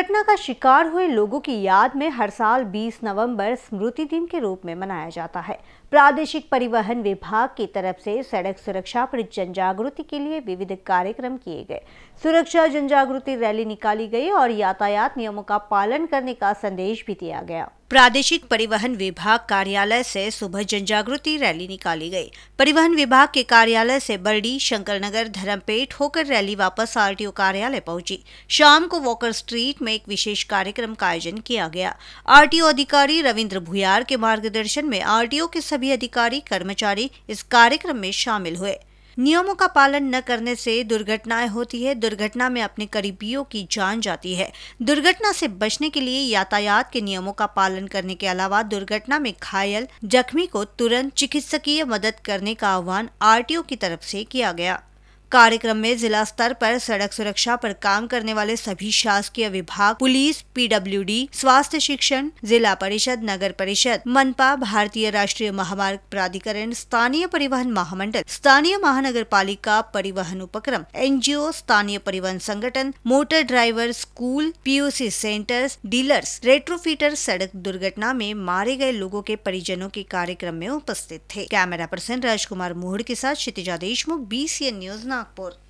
दुर्घटना का शिकार हुए लोगों की याद में हर साल 20 नवंबर स्मृति दिन के रूप में मनाया जाता है प्रादेशिक परिवहन विभाग की तरफ से सड़क सुरक्षा पर जन जागृति के लिए विविध कार्यक्रम किए गए सुरक्षा जन जागृति रैली निकाली गई और यातायात नियमों का पालन करने का संदेश भी दिया गया प्रादेशिक परिवहन विभाग कार्यालय से सुबह जन जागृति रैली निकाली गई परिवहन विभाग के कार्यालय से बरडी शंकरनगर धर्मपेट होकर रैली वापस आरटीओ कार्यालय पहुंची शाम को वॉकर स्ट्रीट में एक विशेष कार्यक्रम का आयोजन किया गया आरटीओ अधिकारी रविंद्र भुयार के मार्गदर्शन में आरटीओ के सभी अधिकारी कर्मचारी इस कार्यक्रम में शामिल हुए नियमों का पालन न करने से दुर्घटनाएं होती है दुर्घटना में अपने करीबियों की जान जाती है दुर्घटना से बचने के लिए यातायात के नियमों का पालन करने के अलावा दुर्घटना में घायल जख्मी को तुरंत चिकित्सकीय मदद करने का आह्वान आर की तरफ से किया गया कार्यक्रम में जिला स्तर पर सड़क सुरक्षा पर काम करने वाले सभी शासकीय विभाग पुलिस पीडब्ल्यूडी स्वास्थ्य शिक्षण जिला परिषद नगर परिषद मनपा भारतीय राष्ट्रीय महामार्ग प्राधिकरण स्थानीय परिवहन महामंडल स्थानीय महानगर पालिका परिवहन उपक्रम एनजीओ स्थानीय परिवहन संगठन motor driver school PUC centres dealers retrofitter सड़क दुर्घटना में मारे गए लोगों के परिजनों के कार्यक्रम में उपस्थित थे कैमरा पर्सन राजकुमार मोहड़ के साथ क्षितिजा देशमुख बी न्यूज ना por